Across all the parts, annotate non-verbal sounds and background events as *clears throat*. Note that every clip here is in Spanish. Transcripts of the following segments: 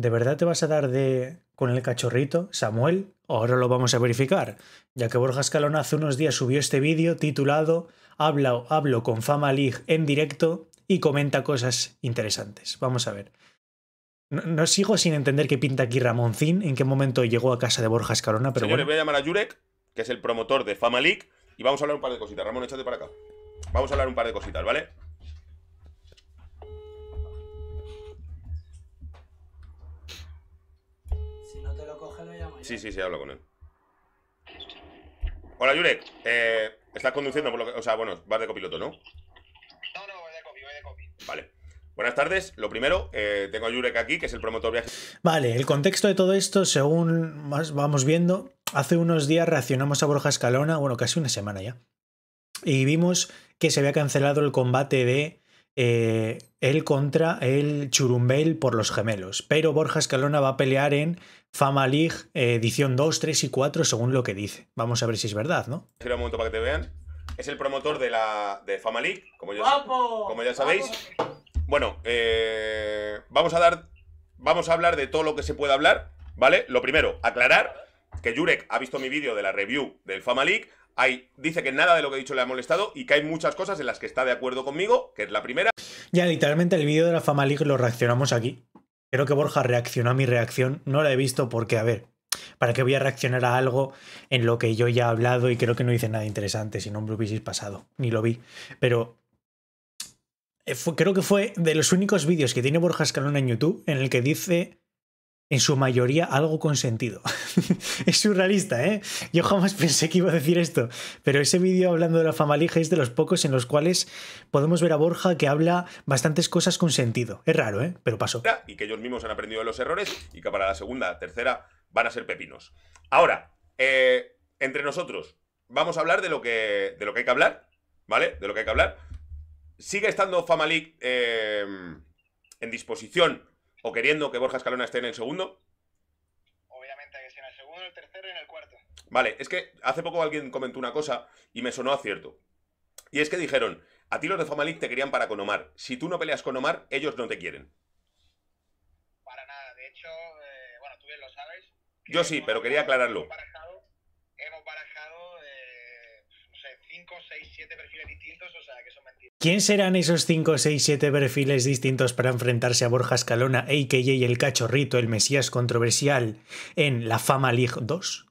¿de verdad te vas a dar de con el cachorrito, Samuel? Ahora lo vamos a verificar, ya que Borja Escalona hace unos días subió este vídeo titulado Habla, Hablo con Fama League en directo y comenta cosas interesantes. Vamos a ver. No, sigo sin entender qué pinta aquí Ramoncín, en qué momento llegó a casa de Borja Escalona, pero Señores, bueno. voy a llamar a Jurek, que es el promotor de Fama League, y vamos a hablar un par de cositas. Ramón, échate para acá. Vamos a hablar un par de cositas, ¿vale? Sí, sí, sí, Habla con él. Hola, Jurek. Eh, estás conduciendo, por lo que, o sea, bueno, vas de copiloto, ¿no? No, no, voy de copi, voy de copi. Vale. Buenas tardes. Lo primero, eh, tengo a Jurek aquí, que es el promotor viaje. Vale, el contexto de todo esto, según más vamos viendo, hace unos días reaccionamos a Borja Escalona, bueno, casi una semana ya, y vimos que se había cancelado el combate de eh, él contra el Churumbel por los gemelos. Pero Borja Escalona va a pelear en Fama League eh, edición 2, 3 y 4, según lo que dice. Vamos a ver si es verdad, ¿no? Espera un momento para que te vean. Es el promotor de, la, de Fama League, como ya, como ya sabéis. Bueno, eh, vamos a dar. Vamos a hablar de todo lo que se pueda hablar, ¿vale? Lo primero, aclarar que Jurek ha visto mi vídeo de la review del Fama League. dice que nada de lo que he dicho le ha molestado y que hay muchas cosas en las que está de acuerdo conmigo, que es la primera. Ya, literalmente el vídeo de la Fama League lo reaccionamos aquí. Creo que Borja reaccionó a mi reacción. No la he visto porque, a ver, ¿para qué voy a reaccionar a algo en lo que yo ya he hablado y creo que no hice nada interesante si no me lo pasado? Ni lo vi. Pero eh, creo que fue de los únicos vídeos que tiene Borja Escalona en YouTube en el que dice en su mayoría algo con sentido. *laughs* es surrealista, ¿eh? Yo jamás pensé que iba a decir esto, pero ese vídeo hablando de la famalic es de los pocos en los cuales podemos ver a Borja que habla bastantes cosas con sentido. Es raro, ¿eh? Pero pasó. Y que ellos mismos han aprendido de los errores y que para la segunda, tercera van a ser pepinos. Ahora, eh, entre nosotros, vamos a hablar de lo, que, de lo que hay que hablar, ¿vale? De lo que hay que hablar. Sigue estando Famalic eh, en disposición o queriendo que Borja Escalona esté en el segundo? Obviamente que sí, en el segundo, el tercero y en el cuarto. Vale, es que hace poco alguien comentó una cosa y me sonó acierto Y es que dijeron, a ti los de Famalic te querían para con Omar. Si tú no peleas con Omar, ellos no te quieren. Para nada, de hecho, eh, bueno, tú bien lo sabes. Yo sí, pero quería aclararlo. 5, 6, 7 perfiles distintos, o sea que ¿Quién serán esos 5, 6, 7 perfiles distintos para enfrentarse a Borja Escalona, a.k.a. el cachorrito, el mesías controversial, en la Fama League 2?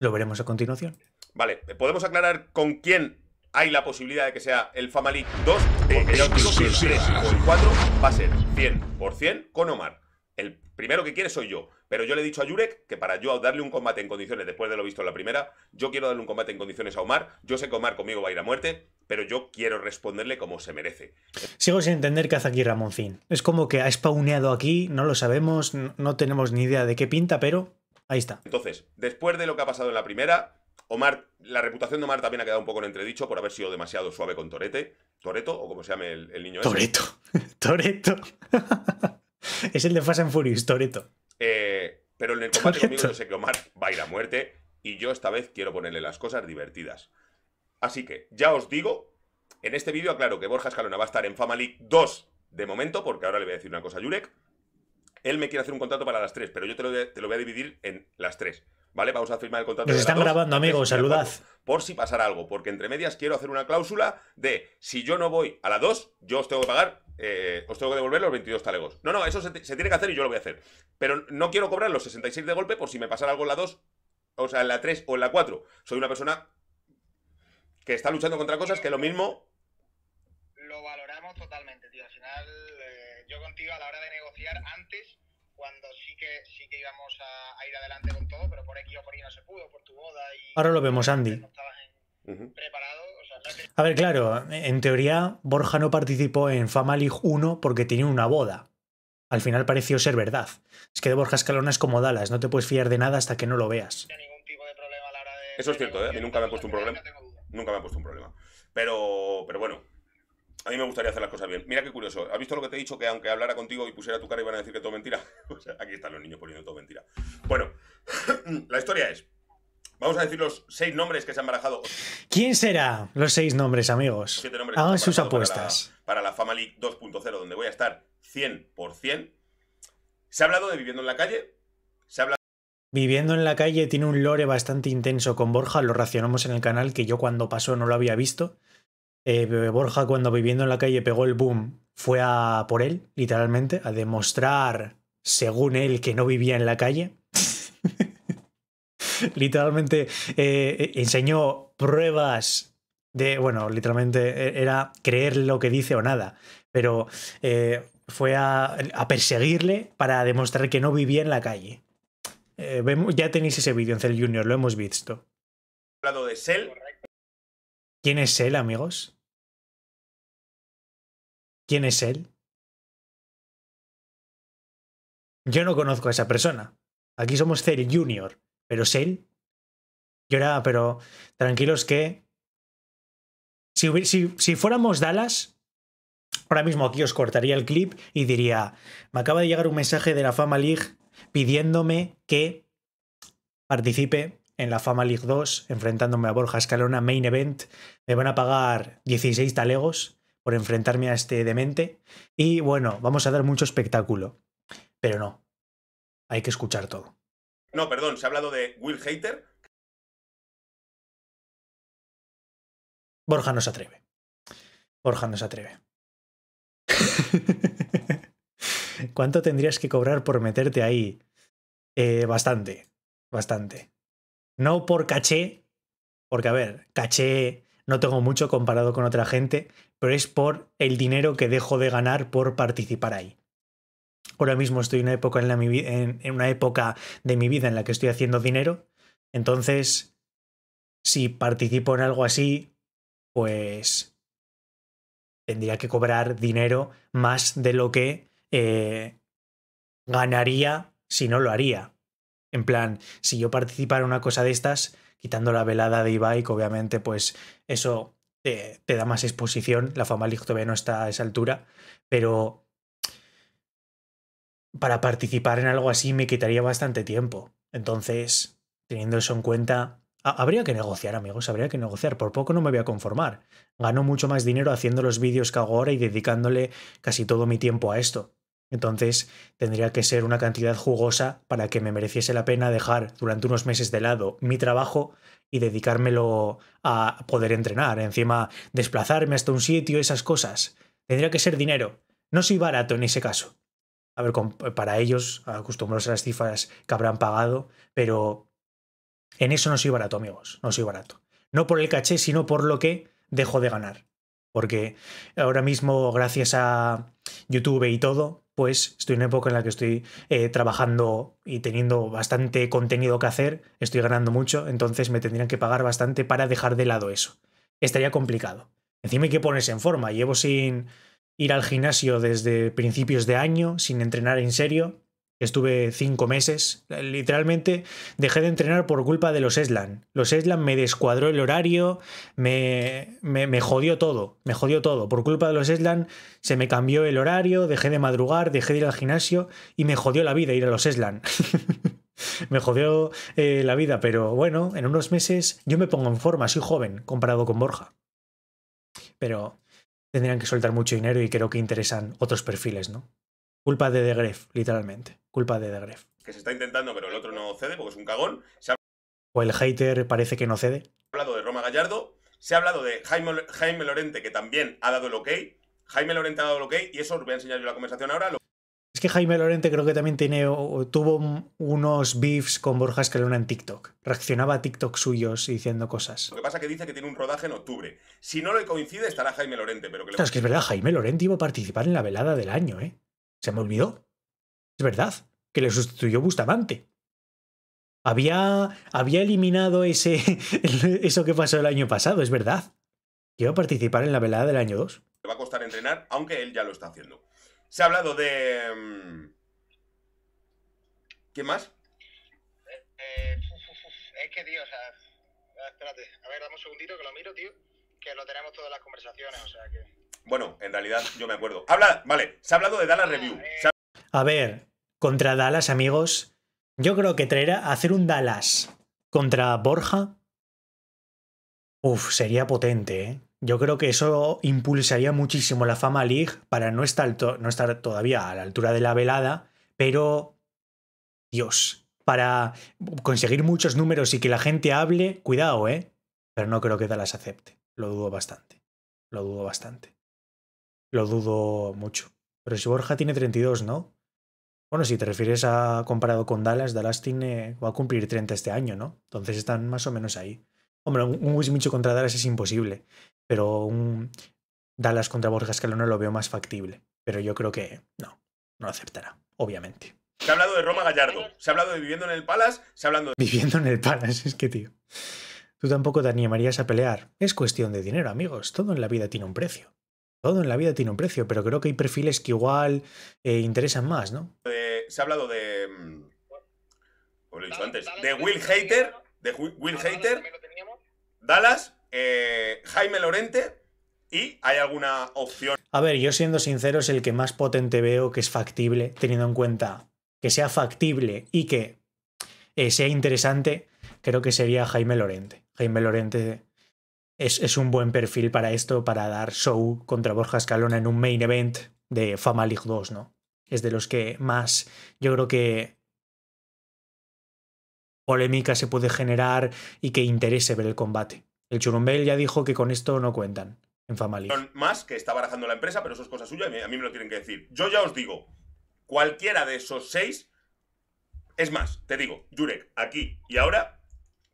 Lo veremos a continuación. Vale, ¿podemos aclarar con quién hay la posibilidad de que sea el Fama League 2? el 3 o el 4 va a ser 100% con Omar primero que quiere soy yo. Pero yo le he dicho a Jurek que para yo darle un combate en condiciones, después de lo visto en la primera, yo quiero darle un combate en condiciones a Omar. Yo sé que Omar conmigo va a ir a muerte, pero yo quiero responderle como se merece. Sigo sin entender qué hace aquí Ramoncín. Es como que ha spawneado aquí, no lo sabemos, no tenemos ni idea de qué pinta, pero ahí está. Entonces, después de lo que ha pasado en la primera, Omar, la reputación de Omar también ha quedado un poco en entredicho por haber sido demasiado suave con Torete. Toreto, o como se llame el, el niño. Toreto. *laughs* Toreto. *laughs* *laughs* Es el de Fast and Furious, Toreto. Eh, pero en el combate conmigo yo sé que Omar va a ir a muerte y yo esta vez quiero ponerle las cosas divertidas. Así que, ya os digo, en este vídeo aclaro que Borja Escalona va a estar en Family 2 de momento, porque ahora le voy a decir una cosa a Jurek. Él me quiere hacer un contrato para las tres, pero yo te lo, te lo voy a dividir en las tres. ¿Vale? Vamos a firmar el contrato. Nos están grabando, amigos, saludad. Por si pasara algo, porque entre medias quiero hacer una cláusula de si yo no voy a la 2, yo os tengo que pagar, eh, os tengo que devolver los 22 talegos. No, no, eso se, tiene que hacer y yo lo voy a hacer. Pero no quiero cobrar los 66 de golpe por si me pasara algo en la 2, o sea, en la 3 o en la 4. Soy una persona que está luchando contra cosas que lo mismo. Lo valoramos totalmente, tío. Al final, eh, yo contigo a la hora de negociar antes cuando sí que, sí íbamos a, ir adelante con todo, pero por X o por Y no se pudo, por tu boda y... Ahora lo vemos, Andy. A ver, claro, en teoría Borja no participó en Fama League 1 porque tenía una boda. Al final pareció ser verdad. Es que de Borja Escalona es como Dallas, no te puedes fiar de nada hasta que no lo veas. Eso es cierto, ¿eh? A mí nunca me ha puesto un problema. Nunca me ha puesto un problema. Pero, pero bueno, a mí me gustaría hacer las cosas bien. Mira qué curioso. ¿Has visto lo que te he dicho? Que aunque hablara contigo y pusiera tu cara iban a decir que todo mentira. *laughs* o sea, aquí están los niños poniendo todo mentira. Bueno, *clears throat* la historia es. Vamos a decir los seis nombres que se han barajado. ¿Quién será los seis nombres, amigos? Siete nombres Hagan sus apuestas. Para la, para Fama League 2.0, donde voy a estar 100%. Se ha hablado de viviendo en la calle. Se ha hablado Viviendo en la calle tiene un lore bastante intenso con Borja, lo racionamos en el canal, que yo cuando pasó no lo había visto. Eh, Borja, cuando viviendo en la calle pegó el boom, fue a por él, literalmente, a demostrar, según él, que no vivía en la calle. *laughs* literalmente eh, enseñó pruebas de, bueno, literalmente e, era creer lo que dice o nada, pero eh, fue a, perseguirle para demostrar que no vivía en la calle. vemos, ya tenéis ese vídeo en Cell Junior, lo hemos visto. Hablado de ¿Quién es Cell, amigos? ¿Quién es él? Yo no conozco a esa persona. Aquí somos Cell Junior, pero él. Yo era, pero tranquilos que. Si, si fuéramos Dallas, ahora mismo aquí os cortaría el clip y diría: Me acaba de llegar un mensaje de la Fama League pidiéndome que participe en la Fama League 2, enfrentándome a Borja Escalona, main event. Me van a pagar 16 talegos por enfrentarme a este demente. Y bueno, vamos a dar mucho espectáculo. Pero no, hay que escuchar todo. No, perdón, se ha hablado de Will Hater. Borja no se atreve. Borja no se atreve. *laughs* ¿Cuánto tendrías que cobrar por meterte ahí? Eh, bastante, bastante. No por caché, porque a ver, caché no tengo mucho comparado con otra gente, pero es por el dinero que dejo de ganar por participar ahí. Ahora mismo estoy en una época, en la, una época de mi vida en la que estoy haciendo dinero, entonces si participo en algo así, pues tendría que cobrar dinero más de lo que eh, ganaría si no lo haría. En plan, si yo participara en una cosa de estas, quitando la velada de Ibai, obviamente pues eso te, da más exposición. La Fama League todavía no está a esa altura, pero para participar en algo así me quitaría bastante tiempo. Entonces, teniendo eso en cuenta, habría que negociar, amigos, habría que negociar. Por poco no me voy a conformar. Gano mucho más dinero haciendo los vídeos que hago ahora y dedicándole casi todo mi tiempo a esto. Entonces tendría que ser una cantidad jugosa para que me mereciese la pena dejar durante unos meses de lado mi trabajo y dedicármelo a poder entrenar. Encima, desplazarme hasta un sitio, esas cosas. Tendría que ser dinero. No soy barato en ese caso. A ver, para ellos, acostumbrados a las cifras que habrán pagado, pero en eso no soy barato, amigos. No soy barato. No por el caché, sino por lo que dejo de ganar. Porque ahora mismo, gracias a YouTube y todo, pues estoy en una época en la que estoy eh, trabajando y teniendo bastante contenido que hacer, estoy ganando mucho, entonces me tendrían que pagar bastante para dejar de lado eso. Estaría complicado. Encima hay que ponerse en forma. Llevo sin ir al gimnasio desde principios de año, sin entrenar en serio. Estuve cinco meses, literalmente dejé de entrenar por culpa de los Eslan. Los Eslan me descuadró el horario, me, me, jodió todo, me jodió todo. Por culpa de los Eslan se me cambió el horario, dejé de madrugar, dejé de ir al gimnasio y me jodió la vida ir a los Eslan. *laughs* me jodió eh, la vida, pero bueno, en unos meses yo me pongo en forma, soy joven comparado con Borja. Pero tendrían que soltar mucho dinero y creo que interesan otros perfiles, ¿no? Culpa de The literalmente culpa de Gref. Que se está intentando, pero el otro no cede porque es un cagón. O el hater parece que no cede. Se ha hablado de Roma Gallardo, se ha hablado de Jaime, Jaime Lorente, que también ha dado el ok. Jaime Lorente ha dado el ok, y eso os voy a enseñar yo la conversación ahora. Es que Jaime Lorente creo que también tiene, tuvo unos beefs con Borja Escalona en TikTok. Reaccionaba a TikTok suyos diciendo cosas. Lo que pasa es que dice que tiene un rodaje en octubre. Si no le coincide, estará Jaime Lorente. Pero que claro, es que es verdad, Jaime Lorente iba a participar en la velada del año, ¿eh? Se me olvidó. Es verdad que le sustituyó Bustamante. Había, había eliminado ese, *laughs* eso que pasó el año pasado, es verdad. Quiero participar en la velada del año 2. Le va a costar entrenar, aunque él ya lo está haciendo. Se ha hablado de... Mm, ¿Qué más? Eh, eh, es que, tío, o sea... Ah, espérate, a ver, dame un segundito que lo miro, tío. Que lo tenemos todas las conversaciones, o sea que... Bueno, en realidad yo me acuerdo. Habla, vale, se ha hablado de Dallas ah, Review. Eh. A ver, contra Dallas, amigos, yo creo que traerá hacer un Dallas contra Borja, uff, sería potente, ¿eh? Yo creo que eso impulsaría muchísimo la Fama League para no estar, no estar todavía a la altura de la velada, pero Dios, para conseguir muchos números y que la gente hable, cuidado, ¿eh? Pero no creo que Dallas acepte. Lo dudo bastante. Lo dudo bastante. Lo dudo mucho. Pero si Borja tiene 32, ¿no? Bueno, si te refieres a comparado con Dallas, Dallas tiene, va a cumplir 30 este año, ¿no? Entonces están más o menos ahí. Hombre, un Wismichu contra Dallas es imposible, pero un Dallas contra Borges no lo veo más factible. Pero yo creo que no, no lo aceptará, obviamente. Se ha hablado de Roma Gallardo, se ha hablado de viviendo en el Palace, se ha hablado de... Viviendo en el Palace, *laughs* es que tío. Tú tampoco te animarías a pelear. Es cuestión de dinero, amigos. Todo en la vida tiene un precio. Todo en la vida tiene un precio, pero creo que hay perfiles que igual eh, interesan más, ¿no? Eh, se ha hablado de. Mm, dicho antes, de Will Hater. De Will ah, Hater. Dallas, eh, Jaime Lorente. ¿Y hay alguna opción? A ver, yo siendo sincero, es el que más potente veo que es factible, teniendo en cuenta que sea factible y que eh, sea interesante, creo que sería Jaime Lorente. Jaime Lorente es, un buen perfil para esto, para dar show contra Borja Escalona en un main event de Fama League 2, ¿no? es de los que más yo creo que polémica se puede generar y que interese ver el combate. El Churumbel ya dijo que con esto no cuentan en Son Más que está barajando la empresa, pero eso es cosa suya y a mí me lo tienen que decir. Yo ya os digo, cualquiera de esos seis, es más, te digo, Jurek, aquí y ahora,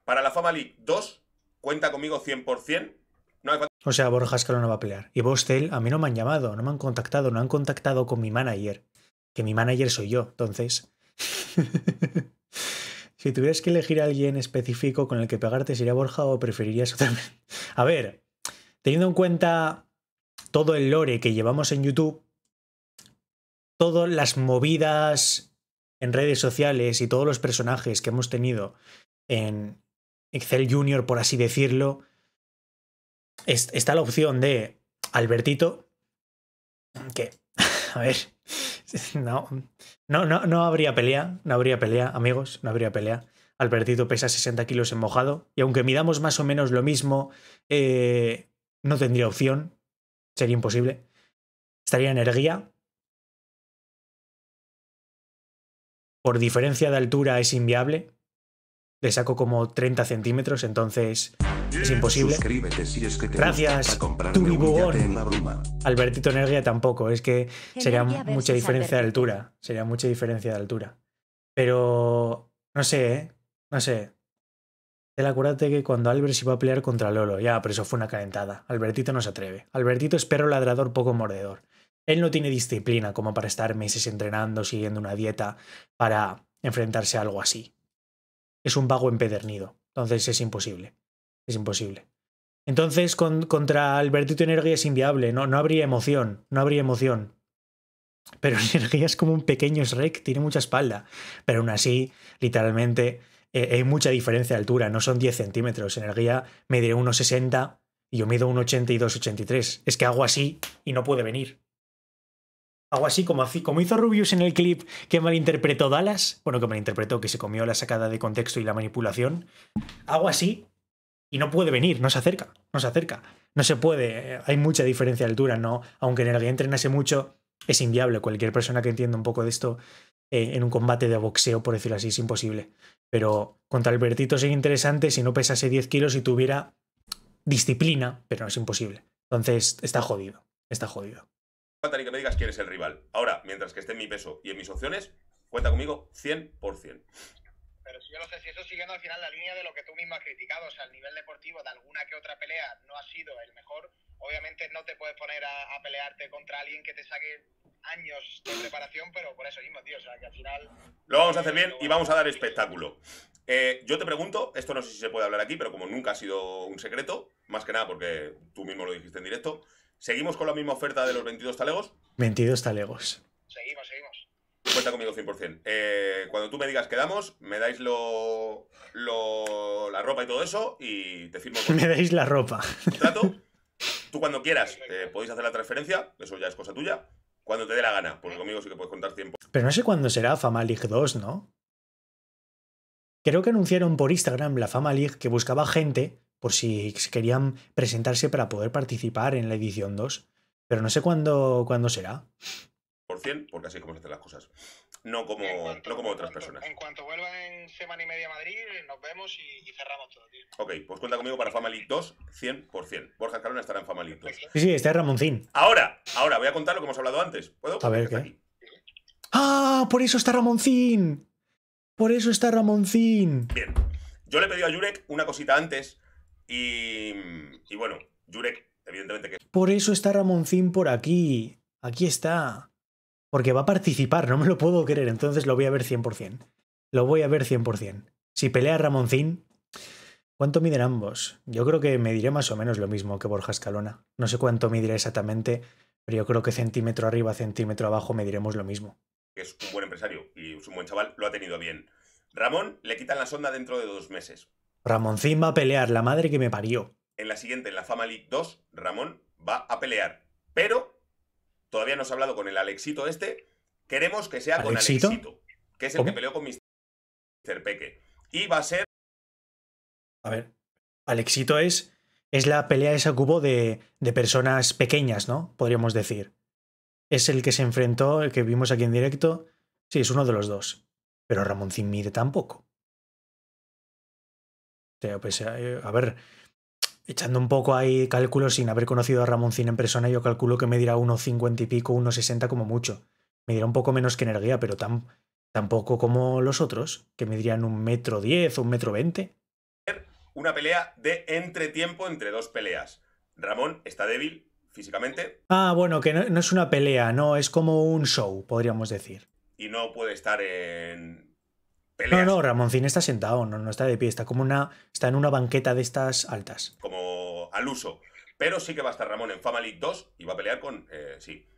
para la Fama League 2, cuenta conmigo 100%. O sea, Borja Escalona no va a pelear. Y Bostel, a mí no me han llamado, no me han contactado, no han contactado con mi manager que mi manager soy yo. Entonces, *laughs* si tuvieras que elegir a alguien específico con el que pegarte, ¿sería Borja o preferirías otra *laughs* A ver, teniendo en cuenta todo el lore que llevamos en YouTube, todas las movidas en redes sociales y todos los personajes que hemos tenido en Excel Junior, por así decirlo, está la opción de Albertito, que, *laughs* a ver, *laughs* no, no, no, habría pelea, no habría pelea, amigos, no habría pelea. Albertito pesa 60 kilos en mojado y aunque midamos más o menos lo mismo, eh, no tendría opción, sería imposible. Estaría energía. Por diferencia de altura es inviable. Le saco como 30 centímetros, entonces es imposible. Si es que Albertito Energía tampoco, es que sería mucha diferencia de altura. Sería mucha diferencia de altura. Pero no sé, ¿eh? No sé. Te acuérdate que cuando Albert se iba a pelear contra Lolo, ya, pero eso fue una calentada. Albertito no se atreve. Albertito es perro ladrador poco mordedor. Él no tiene disciplina como para estar meses entrenando, siguiendo una dieta, para enfrentarse a algo así. Es un vago empedernido, entonces es imposible. Es imposible. Entonces, contra Albertito Energía es inviable, no, no habría emoción, no habría emoción. Pero *laughs* Energía es como un pequeño Shrek, tiene mucha espalda. Pero aún así, literalmente, eh, hay mucha diferencia de altura, no son 10 centímetros. Energía mide 1,60 y yo mido y tres. Es que hago así y no puede venir. Hago así como, como hizo Rubius en el clip que malinterpretó Dallas, bueno, que malinterpretó, que se comió la sacada de contexto y la manipulación. Hago así y no puede venir, no se acerca, no se acerca. No se puede, eh, hay mucha diferencia de altura, ¿no? Aunque en el que entrenase mucho, es inviable. Cualquier persona que entienda un poco de esto eh, en un combate de boxeo, por decirlo así, es imposible. Pero contra Albertito sería interesante si no pesase 10 kilos y tuviera disciplina, pero no es imposible. Entonces, está jodido, está jodido. Falta que me digas quién es el rival. Ahora, mientras que esté en mi peso y en mis opciones, cuenta conmigo 100%. Pero si yo lo sé si eso siguiendo al final la línea de lo que tú mismo has criticado, o sea, el nivel deportivo de alguna que otra pelea no ha sido el mejor, obviamente no te puedes poner a, pelearte contra alguien que te saque años de preparación, pero por eso mismo, tío, o sea, que al final... Lo vamos a hacer bien y vamos a dar espectáculo. Eh, yo te pregunto, esto no sé si se puede hablar aquí, pero como nunca ha sido un secreto, más que nada porque tú mismo lo dijiste en directo, ¿seguimos con la misma oferta de los 22 talegos? 22 talegos. Cuenta conmigo 100%. Eh, cuando tú me digas que damos, me dais lo, la ropa y todo eso y te firmo. *laughs* me dais la ropa. trato. Tú cuando quieras eh, podéis hacer la transferencia, eso ya es cosa tuya. Cuando te dé la gana, porque conmigo sí que puedes contar tiempo. Pero no sé cuándo será Fama League 2, ¿no? Creo que anunciaron por Instagram la Fama League que buscaba gente por si querían presentarse para poder participar en la edición 2. Pero no sé cuándo, cuándo será porque así es como se hacen las cosas. No como, no como otras personas. En cuanto vuelva en semana y media a Madrid, nos vemos y, cerramos todo, tío. Ok, pues cuenta conmigo para Family 2, 100%. Borja Carona estará en Family 2. Sí, sí, está Ramoncín. Ahora, ahora voy a contar lo que hemos hablado antes. ¿Puedo? A ver, ¡Ah! Por eso está Ramoncín. Por eso está Ramoncín. Bien. Yo le he pedido a Jurek una cosita antes y, y bueno, Jurek, evidentemente que... Por eso está Ramoncín por aquí. Aquí está porque va a participar, no me lo puedo creer, entonces lo voy a ver 100%. Lo voy a ver 100%. Si pelea Ramoncín, ¿cuánto miden ambos? Yo creo que diré más o menos lo mismo que Borja Escalona. No sé cuánto midiré exactamente, pero yo creo que centímetro arriba, centímetro abajo mediremos lo mismo. Es un buen empresario y es un buen chaval, lo ha tenido bien. Ramón le quitan la sonda dentro de dos meses. Ramoncín va a pelear, la madre que me parió. En la siguiente, en la Fama League 2, Ramón va a pelear, pero Todavía no ha hablado con el Alexito este. Queremos que sea con Alexito, que es el que peleó con Mr. Peque. Y va a ser. A ver. Alexito es. Es la pelea de cubo de, personas pequeñas, ¿no? Podríamos decir. Es el que se enfrentó, el que vimos aquí en directo. Sí, es uno de los dos. Pero Ramoncín mide tampoco. Pues, eh, a ver, echando un poco ahí cálculos sin haber conocido a Ramón Cine en persona, yo calculo que me dirá unos cincuenta y pico, unos sesenta como mucho. Me dirá un poco menos que energía, pero tan, tampoco como los otros, que me dirían un metro diez o un metro veinte. Una pelea de entretiempo entre dos peleas. Ramón está débil físicamente. Ah, bueno, que no es una pelea, no, es como un show, podríamos decir. Y no puede estar en, no, No, no, Ramoncín está sentado, no, no está de pie, está como una. está en una banqueta de estas altas. Como al uso. Pero sí que va a estar Ramón en Family 2 y va a pelear con. Eh, sí.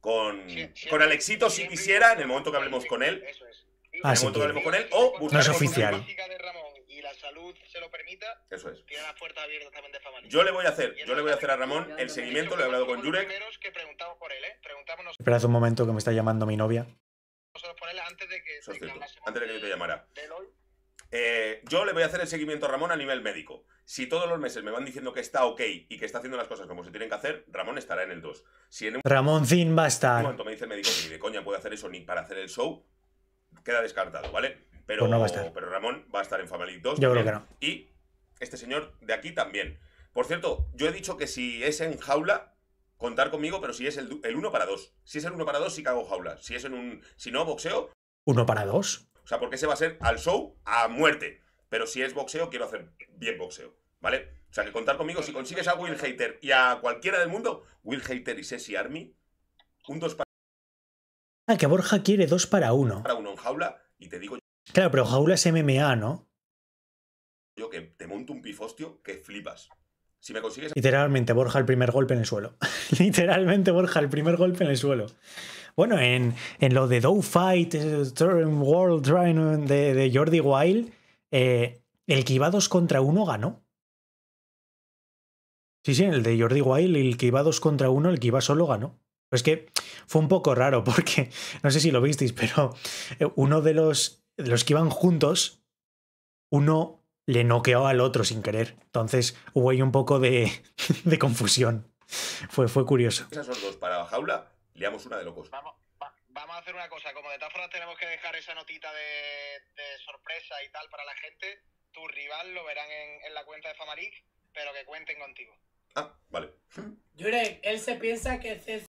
Con, con Alexito si quisiera, en el momento que hablemos con él. es. en el ah, momento que hablemos con él, o buscar. No es oficial. Y la salud se lo permita, Eso es. tiene también de Yo le voy a hacer, yo le voy a hacer a Ramón el seguimiento, Le he hablado con Jurek. ¿eh? Esperad un momento que me está llamando mi novia. Antes de que yo te llamara. Eh, yo le voy a hacer el seguimiento a Ramón a nivel médico. Si todos los meses me van diciendo que está ok y que está haciendo las cosas como se tienen que hacer, Ramón estará en el 2. Si Ramón Zin va a estar. Cuanto me dice el médico que ni de coña puede hacer eso ni para hacer el show, queda descartado, ¿vale? Pero, pues no va a estar. pero Ramón va a estar en Family 2. Yo creo que no. Y este señor de aquí también. Por cierto, yo he dicho que si es en jaula, contar conmigo, pero si es el 1 para 2. Si es el 1 para 2, sí cago hago jaula. Si es en un. Si no, boxeo, uno para dos. O sea, porque ese va a ser al show a muerte. Pero si es boxeo, quiero hacer bien boxeo, ¿vale? O sea, que contar conmigo, si consigues a Will Hater y a cualquiera del mundo, Will Hater y Sesi Army, un dos para... Ah, que Borja quiere dos para uno. Para uno en jaula, y te digo... Claro, pero jaula es MMA, ¿no? Yo que te monto un pifostio que flipas. Si me consigues... Literalmente, Borja el primer golpe en el suelo. *laughs* Literalmente, Borja el primer golpe en el suelo. Bueno, en, en lo de Do Fight, eh, World de, Jordi Wild, eh, el que iba dos contra uno ganó. Sí, sí, el de Jordi Wild, el que iba dos contra uno, el que iba solo ganó. Es que fue un poco raro porque, *laughs* no sé si lo visteis, pero eh, uno de los, los que iban juntos, uno le noqueó al otro sin querer. Entonces hubo ahí un poco de, *laughs* confusión. Fue, fue curioso. Esos dos para jaula Leamos una de locos. Vamos, vamos a hacer una cosa, como de todas tenemos que dejar esa notita de, sorpresa y tal para la gente, tu rival lo verán en, la cuenta de Famaric, pero que cuenten contigo. Ah, vale. Jurek, él se piensa que es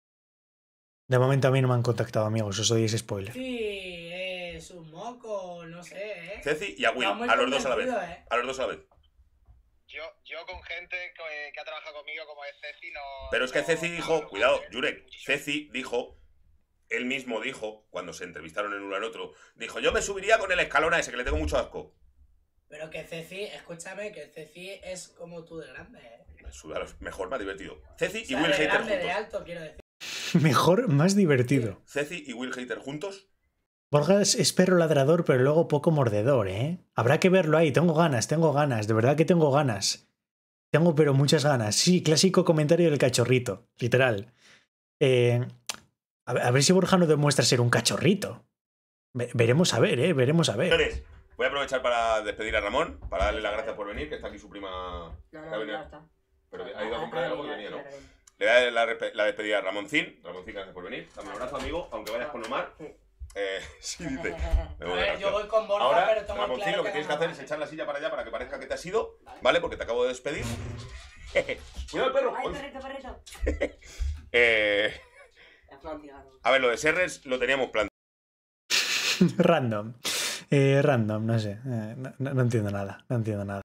De momento a mí no me han contactado, amigos, os soy ese spoiler. Sí, es un moco, no sé, ¿eh? Ceci y a Will, ¿eh? a los dos a la vez. A los dos a la vez. Yo, con gente que, ha trabajado conmigo como es Ceci no... Pero es que Ceci dijo, cuidado, Jurek, Ceci dijo, él mismo dijo, cuando se entrevistaron el uno al otro, dijo, yo me subiría con el escalón a ese, que le tengo mucho asco. Pero que Ceci, escúchame, que Ceci es como tú de grande, ¿eh? mejor, más divertido. Ceci y Will Hater Mejor, más divertido. Ceci y Will Hater juntos Borja es perro ladrador, pero luego poco mordedor, ¿eh? Habrá que verlo ahí. Tengo ganas, tengo ganas. De verdad que tengo ganas. Tengo, pero muchas ganas. Sí, clásico comentario del cachorrito, literal. Eh, a, ver si Borja nos demuestra ser un cachorrito. veremos a ver, ¿eh? Veremos a ver. Voy a aprovechar para despedir a Ramón, para darle las gracias por venir, que está aquí su prima. No, Pero ha ido a comprar algo y venía, ¿no? Le da la, despedida a Ramoncín. Ramoncín, gracias por venir. Dame un abrazo, amigo, aunque vayas con Omar. Eh, *laughs* sí, dice. *laughs* A ver, yo voy con Borja, Ahora, pero Ramoncín, claro lo que, tienes que hacer es echar la silla para allá para que parezca que te has ido, ¿vale? Porque te acabo de despedir. *laughs* Cuidado el perro. eh, a ver, lo de Serres lo teníamos planteado. random. Eh, random, no sé. Eh, no entiendo nada, no entiendo nada.